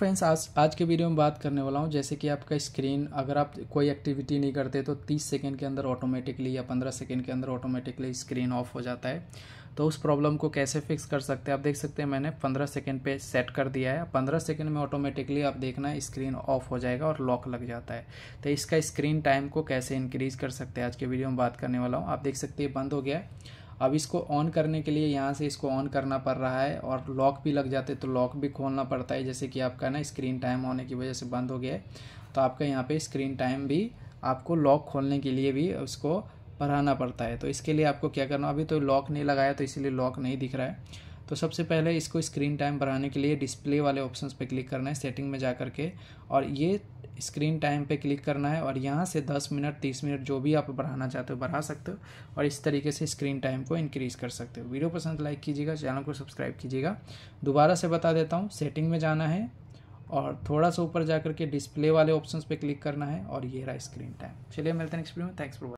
friends आज आज के वीडियो में बात करने वाला हूँ जैसे कि आपका स्क्रीन अगर आप कोई एक्टिविटी नहीं करते तो 30 सेकेंड के अंदर ऑटोमेटिकली या 15 सेकेंड के अंदर ऑटोमेटिकली स्क्रीन ऑफ हो जाता है तो उस प्रॉब्लम को कैसे फिक्स कर सकते हैं आप देख सकते हैं मैंने 15 सेकेंड पे सेट कर दिया है 15 सेकेंड में ऑटोमेटिकली आप देखना स्क्रीन ऑफ हो जाएगा और लॉक लग जाता है तो इसका स्क्रीन टाइम को कैसे इंक्रीज़ कर सकते हैं आज के वीडियो में बात करने वाला हूँ आप देख सकते हैं बंद हो गया है अब इसको ऑन करने के लिए यहाँ से इसको ऑन करना पड़ रहा है और लॉक भी लग जाते तो लॉक भी खोलना पड़ता है जैसे कि आपका ना स्क्रीन टाइम होने की वजह से बंद हो गया है तो आपका यहाँ पे स्क्रीन टाइम भी आपको लॉक खोलने के लिए भी उसको बढ़ाना पड़ता है तो इसके लिए आपको क्या करना अभी तो लॉक नहीं लगाया तो इसीलिए लॉक नहीं दिख रहा है तो सबसे पहले इसको स्क्रीन टाइम बढ़ाने के लिए डिस्प्ले वाले ऑप्शन पर क्लिक करना है सेटिंग में जा कर के और ये स्क्रीन टाइम पे क्लिक करना है और यहाँ से 10 मिनट 30 मिनट जो भी आप बढ़ाना चाहते हो बढ़ा सकते हो और इस तरीके से स्क्रीन टाइम को इंक्रीज़ कर सकते हो वीडियो पसंद लाइक तो कीजिएगा चैनल को सब्सक्राइब कीजिएगा दोबारा से बता देता हूँ सेटिंग में जाना है और थोड़ा सा ऊपर जा के डिस्प्ले वाले ऑप्शन पर क्लिक करना है और ये रहा स्क्रीन टाइम चलिए मिलते हैं नेक्स्ट वीडियो में थैंक्स फॉर